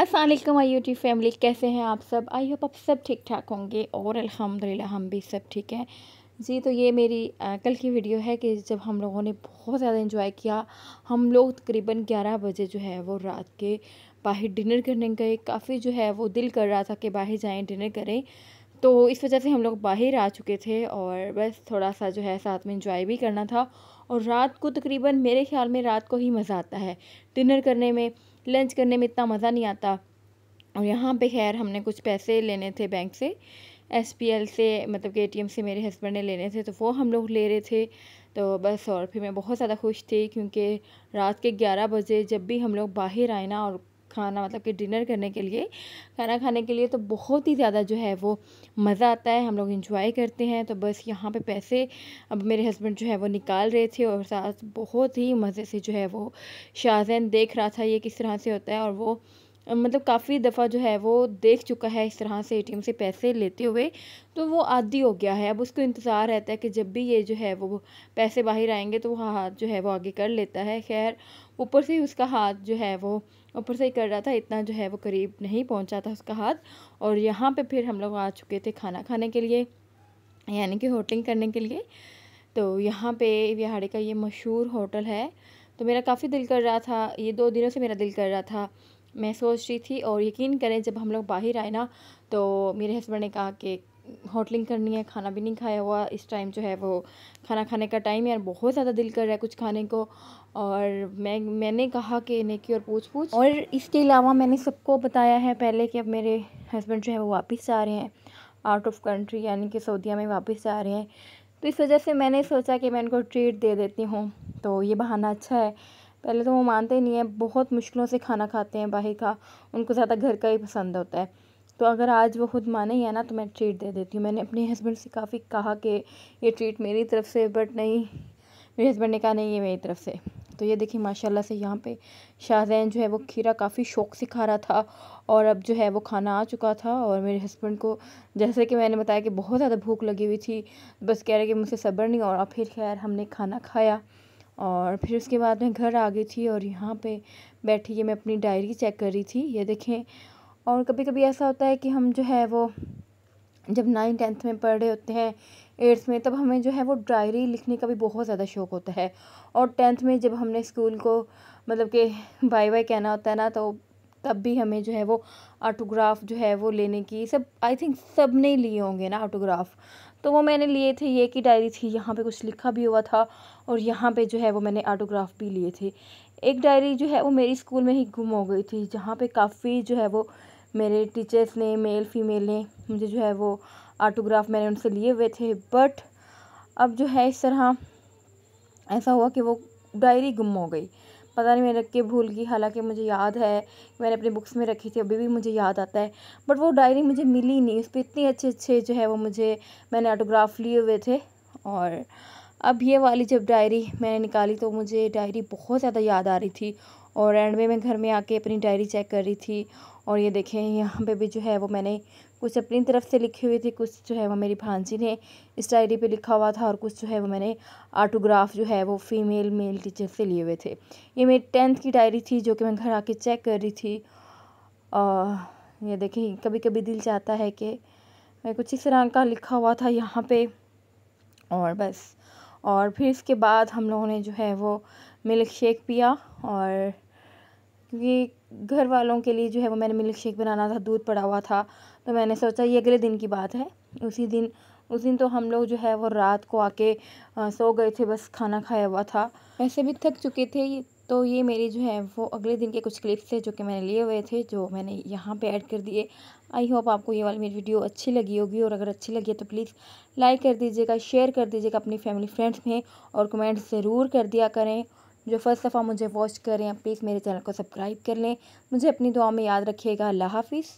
Aslam I T family कैसे हैं आप सब आई होप आप सब ठीक ठाक होंगे और अल्हम्दुलिल्लाह हम भी सब ठीक हैं जी तो ये मेरी आ, कल की वीडियो है कि जब हम लोगों ने बहुत ज़्यादा इन्जॉय किया हम लोग तकरीबन 11 बजे जो है वो रात के बाहर डिनर करने गए काफ़ी जो है वो दिल कर रहा था कि बाहर जाएँ डिनर करें तो इस वजह से हम लोग बाहर आ चुके थे और बस थोड़ा सा जो है साथ में इंजॉय भी करना था और रात को तकरीबन मेरे ख्याल में रात को ही मज़ा आता है डिनर करने में लंच करने में इतना मज़ा नहीं आता और यहाँ पे खैर हमने कुछ पैसे लेने थे बैंक से एस से मतलब कि ए से मेरे हस्बैंड ने लेने थे तो वो हम लोग ले रहे थे तो बस और फिर मैं बहुत ज़्यादा खुश थी क्योंकि रात के ग्यारह बजे जब भी हम लोग बाहर आए ना और खाना मतलब कि डिनर करने के लिए खाना खाने के लिए तो बहुत ही ज़्यादा जो है वो मज़ा आता है हम लोग इंजॉय करते हैं तो बस यहाँ पे पैसे अब मेरे हस्बैंड जो है वो निकाल रहे थे और साथ बहुत ही मज़े से जो है वो शाहजैन देख रहा था ये किस तरह से होता है और वो मतलब काफ़ी दफ़ा जो है वो देख चुका है इस तरह से ए से पैसे लेते हुए तो वो आदि हो गया है अब उसको इंतज़ार रहता है कि जब भी ये जो है वो पैसे बाहर आएंगे तो वो हाथ जो है वो आगे कर लेता है खैर ऊपर से उसका हाथ जो है वो ऊपर से ही कर रहा था इतना जो है वो करीब नहीं पहुंचा था उसका हाथ और यहाँ पे फिर हम लोग आ चुके थे खाना खाने के लिए यानी कि होटलिंग करने के लिए तो यहाँ पे विहाड़ी का ये मशहूर होटल है तो मेरा काफ़ी दिल कर रहा था ये दो दिनों से मेरा दिल कर रहा था मैं सोच रही थी और यकीन करें जब हम लोग बाहर आए ना तो मेरे हस्बैंड ने कहा कि होटलिंग करनी है खाना भी नहीं खाया हुआ इस टाइम जो है वो खाना खाने का टाइम है और बहुत ज़्यादा दिल कर रहा है कुछ खाने को और मैं मैंने कहा कि नेकी और पूछ पूछ और इसके अलावा मैंने सबको बताया है पहले कि अब मेरे हस्बैंड जो है वो वापस आ रहे हैं आउट ऑफ कंट्री यानी कि सऊदिया में वापस आ रहे हैं तो इस वजह से मैंने सोचा कि मैं इनको ट्रीट दे देती हूँ तो ये बहाना अच्छा है पहले तो वो मानते नहीं हैं बहुत मुश्किलों से खाना खाते हैं बाहर का उनको ज़्यादा घर का ही पसंद होता है तो अगर आज वो खुद माने ही है ना तो मैं ट्रीट दे देती हूँ मैंने अपने हस्बैंड से काफ़ी कहा कि ये ट्रीट मेरी तरफ से बट नहीं मेरे हस्बैंड ने कहा नहीं ये मेरी तरफ से तो ये देखिए माशाल्लाह से यहाँ पे शाहजैन जो है वो खीरा काफ़ी शौक से खा रहा था और अब जो है वो खाना आ चुका था और मेरे हस्बैंड को जैसे कि मैंने बताया कि बहुत ज़्यादा भूख लगी हुई थी बस कह रहे कि मुझसे सब्र नहीं और फिर खैर हमने खाना खाया और फिर उसके बाद मैं घर आ गई थी और यहाँ पे बैठी के मैं अपनी डायरी चेक कर रही थी ये देखें और कभी कभी ऐसा होता है कि हम जो है वो जब नाइन टेंथ में पढ़ रहे होते हैं एट्थ में तब हमें जो है वो डायरी लिखने का भी बहुत ज़्यादा शौक़ होता है और टेंथ में जब हमने स्कूल को मतलब कि बाय बाय कहना होता है ना तो तब भी हमें जो है वो ऑटोग्राफ जो है वो लेने की सब आई थिंक सब ने लिए होंगे ना ऑटोग्राफ तो वो मैंने लिए थे ये की डायरी थी यहाँ पे कुछ लिखा भी हुआ था और यहाँ पे जो है वो मैंने ऑटोग्राफ भी लिए थे एक डायरी जो है वो मेरी स्कूल में ही गुम हो गई थी जहाँ पे काफ़ी जो है वो मेरे टीचर्स ने मेल फीमेल ने मुझे जो है वो ऑटोग्राफ मैंने उनसे लिए हुए थे बट अब जो है इस तरह ऐसा हुआ कि वो डायरी गुम हो गई पता नहीं मैं रख के भूल गई हालांकि मुझे याद है मैंने अपनी बुक्स में रखी थी अभी भी मुझे याद आता है बट वो डायरी मुझे मिली नहीं उस पर इतने अच्छे अच्छे जो है वो मुझे मैंने ऑटोग्राफ लिए हुए थे और अब ये वाली जब डायरी मैंने निकाली तो मुझे डायरी बहुत ज़्यादा याद आ रही थी और एंड में मैं घर में आके अपनी डायरी चेक कर रही थी और ये देखें यहाँ पे भी जो है वो मैंने कुछ अपनी तरफ से लिखी हुई थी कुछ जो है वो मेरी भांजी ने इस डायरी पे लिखा हुआ था और कुछ जो है वो मैंने आटोग्राफ जो है वो फीमेल मेल टीचर से लिए हुए थे ये मेरी टेंथ की डायरी थी जो कि मैं घर आके चेक कर रही थी आ, ये देखें कभी कभी दिल चाहता है कि मैं कुछ इस तरह का लिखा हुआ था यहाँ पर और बस और फिर इसके बाद हम लोगों ने जो है वो मिल्क शेक पिया और क्योंकि घर वालों के लिए जो है वो मैंने मिल्क शेक बनाना था दूध पड़ा हुआ था तो मैंने सोचा ये अगले दिन की बात है उसी दिन उस दिन तो हम लोग जो है वो रात को आके आ, सो गए थे बस खाना खाया हुआ था वैसे भी थक चुके थे तो ये मेरी जो है वो अगले दिन के कुछ क्लिप्स थे जो कि मैंने लिए हुए थे जो मैंने यहाँ पे ऐड कर दिए आई होप आपको ये वाली मेरी वीडियो अच्छी लगी होगी और अगर अच्छी लगी है तो प्लीज़ लाइक कर दीजिएगा शेयर कर दीजिएगा अपनी फैमिली फ्रेंड्स में और कमेंट्स ज़रूर कर दिया करें जो फर्स्ट दफ़ा मुझे वॉच कर रहे हैं प्लीज़ मेरे चैनल को सब्सक्राइब कर लें मुझे अपनी दुआ में याद रखिएगा अल्लाह हाफिज़